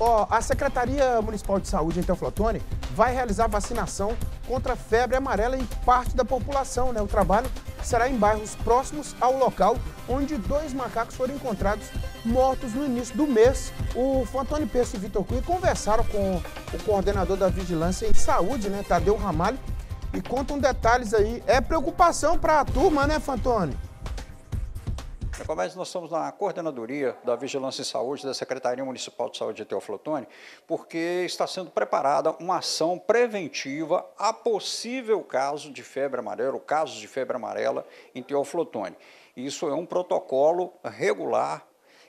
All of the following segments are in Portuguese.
Ó, a Secretaria Municipal de Saúde em então, Teoflotone vai realizar vacinação contra febre amarela em parte da população, né? O trabalho será em bairros próximos ao local onde dois macacos foram encontrados mortos no início do mês. O Fantoni Peço e Vitor Cui conversaram com o coordenador da Vigilância em Saúde, né, Tadeu Ramalho, e contam detalhes aí. É preocupação para a turma, né, Fantoni? Na é, Comédia, nós somos na coordenadoria da Vigilância em Saúde da Secretaria Municipal de Saúde de Teoflotone, porque está sendo preparada uma ação preventiva a possível caso de febre amarela, ou casos de febre amarela em Teoflotone. Isso é um protocolo regular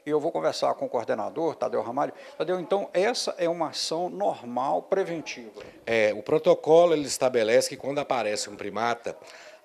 e eu vou conversar com o coordenador, Tadeu Ramalho. Tadeu, então, essa é uma ação normal preventiva? É, o protocolo ele estabelece que quando aparece um primata,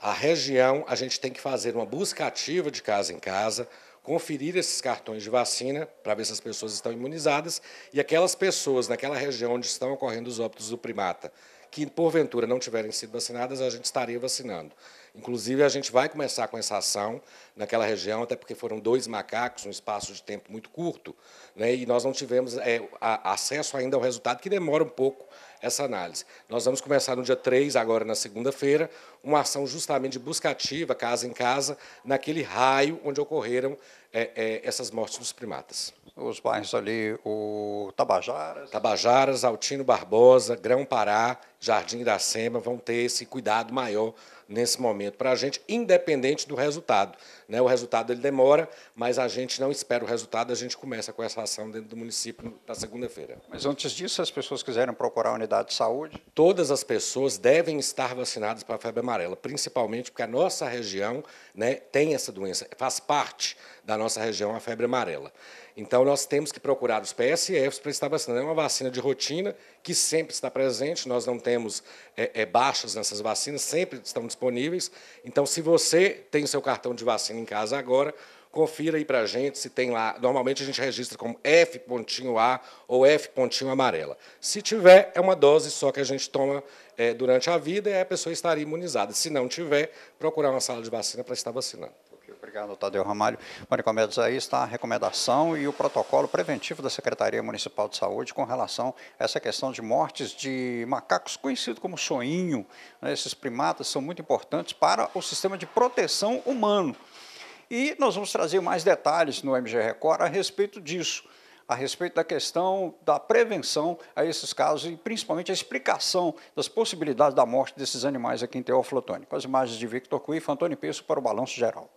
a região, a gente tem que fazer uma busca ativa de casa em casa, conferir esses cartões de vacina para ver se as pessoas estão imunizadas e aquelas pessoas naquela região onde estão ocorrendo os óbitos do primata que, porventura, não tiverem sido vacinadas, a gente estaria vacinando. Inclusive, a gente vai começar com essa ação naquela região, até porque foram dois macacos, um espaço de tempo muito curto, né, e nós não tivemos é, a, acesso ainda ao resultado, que demora um pouco essa análise. Nós vamos começar no dia 3, agora na segunda-feira, uma ação justamente de busca ativa, casa em casa, naquele raio onde ocorreram é, é, essas mortes dos primatas. Os bairros ali, o Tabajaras. Tabajaras, Altino Barbosa, Grão Pará, Jardim da Sema vão ter esse cuidado maior nesse momento para a gente, independente do resultado. Né? O resultado ele demora, mas a gente não espera o resultado, a gente começa com essa ação dentro do município na segunda-feira. Mas antes disso, as pessoas quiserem procurar a unidade de saúde? Todas as pessoas devem estar vacinadas para a febre amarela, principalmente porque a nossa região né, tem essa doença, faz parte da nossa região a febre amarela. Então, nós temos que procurar os PSFs para estar vacinando. É uma vacina de rotina que sempre está presente, nós não temos é, é, baixas nessas vacinas, sempre estão disponíveis disponíveis. Então, se você tem o seu cartão de vacina em casa agora, confira aí para a gente se tem lá. Normalmente a gente registra como F pontinho A ou F pontinho amarela. Se tiver, é uma dose só que a gente toma é, durante a vida e a pessoa estaria imunizada. Se não tiver, procurar uma sala de vacina para estar vacinando. Obrigado, Tadeu Ramalho. Mônica Medes, aí está a recomendação e o protocolo preventivo da Secretaria Municipal de Saúde com relação a essa questão de mortes de macacos, conhecido como soinho. Né? Esses primatas são muito importantes para o sistema de proteção humano. E nós vamos trazer mais detalhes no MG Record a respeito disso a respeito da questão da prevenção a esses casos e principalmente a explicação das possibilidades da morte desses animais aqui em Teófilo Otoni. Com as imagens de Victor Cui e Antônio Peço para o Balanço Geral.